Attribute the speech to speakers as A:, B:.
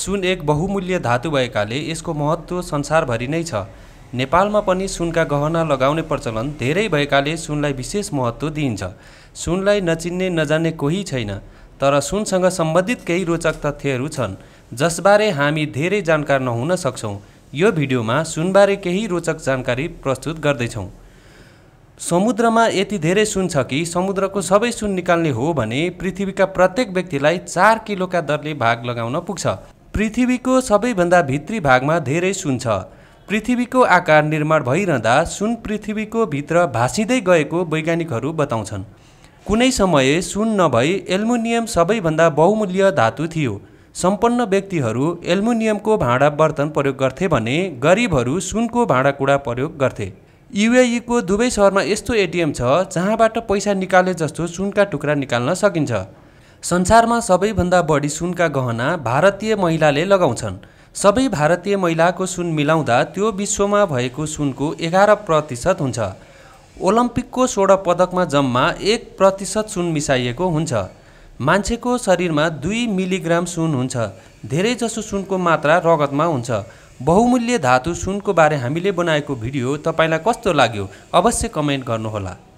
A: सुन एक बहुमूल्य धातु भएकाले यसको महत्त्व संसारभरि नै छ नेपालमा पनि सुनका गहना लगाउने प्रचलन धेरै भएकाले सुनलाई विशेष महत्त्व दिइन्छ सुनलाई नचिन्ने नजान्ने कोही छैन तर सुनसँग सम्बन्धित केही रोचक तथ्यहरू छन् जसबारे हामी धेरै जानकार नहुन सक्छौँ यो भिडियोमा सुनबारे केही रोचक जानकारी प्रस्तुत गर्दैछौँ समुद्रमा यति धेरै सुन छ कि समुद्रको सबै सुन निकाल्ने हो भने पृथ्वीका प्रत्येक व्यक्तिलाई चार किलोका दरले भाग लगाउन पुग्छ पृथ्वीको सबैभन्दा भित्री भागमा धेरै सुन छ पृथ्वीको आकार निर्माण भइरहँदा सुन पृथ्वीको भित्र भाँसिँदै गएको वैज्ञानिकहरू बताउँछन् कुनै समय सुन नभई एल्मुनियम सबैभन्दा बहुमूल्य धातु थियो सम्पन्न व्यक्तिहरू एल्मुनियमको भाँडा बर्तन प्रयोग गर्थे भने गरिबहरू सुनको भाँडाकुँडा प्रयोग गर्थे युएईको दुवै सहरमा यस्तो एटिएम छ जहाँबाट पैसा निकाले जस्तो सुनका टुक्रा निकाल्न सकिन्छ संसारमा सबैभन्दा बढी सुनका गहना भारतीय महिलाले लगाउँछन् सबै भारतीय महिलाको सुन मिलाउँदा त्यो विश्वमा भएको सुनको एघार प्रतिशत हुन्छ ओलम्पिकको स्वर्ण पदकमा जम्मा एक प्रतिशत सुन मिसाइएको हुन्छ मान्छेको शरीरमा दुई मिलिग्राम सुन हुन्छ धेरैजसो सुनको मात्रा रगतमा हुन्छ बहुमूल्य धातु सुनको बारे हामीले बनाएको भिडियो तपाईँलाई कस्तो लाग्यो अवश्य कमेन्ट गर्नुहोला